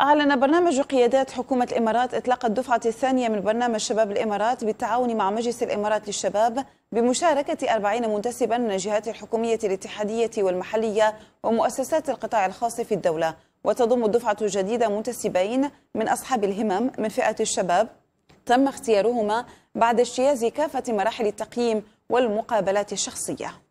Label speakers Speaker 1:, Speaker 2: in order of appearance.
Speaker 1: أعلن برنامج قيادات حكومة الإمارات إطلاق الدفعة الثانية من برنامج شباب الإمارات بالتعاون مع مجلس الإمارات للشباب بمشاركة 40 منتسبا من الجهات الحكومية الاتحادية والمحلية ومؤسسات القطاع الخاص في الدولة وتضم الدفعة الجديدة منتسبين من أصحاب الهمم من فئة الشباب تم اختيارهما بعد اجتياز كافة مراحل التقييم والمقابلات الشخصية